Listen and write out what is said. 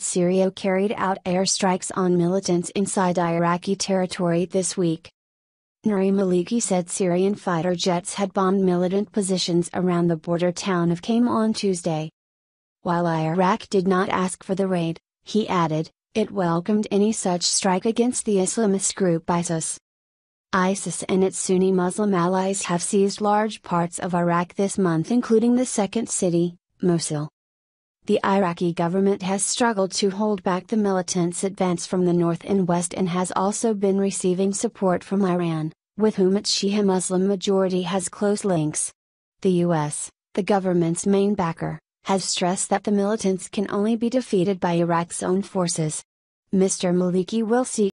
Syria carried out airstrikes on militants inside Iraqi territory this week. Nuri Maliki said Syrian fighter jets had bombed militant positions around the border town of Kame on Tuesday. While Iraq did not ask for the raid, he added, it welcomed any such strike against the Islamist group ISIS. ISIS and its Sunni Muslim allies have seized large parts of Iraq this month, including the second city, Mosul the Iraqi government has struggled to hold back the militants' advance from the north and west and has also been receiving support from Iran, with whom its Shia Muslim majority has close links. The U.S., the government's main backer, has stressed that the militants can only be defeated by Iraq's own forces. Mr. Maliki will seek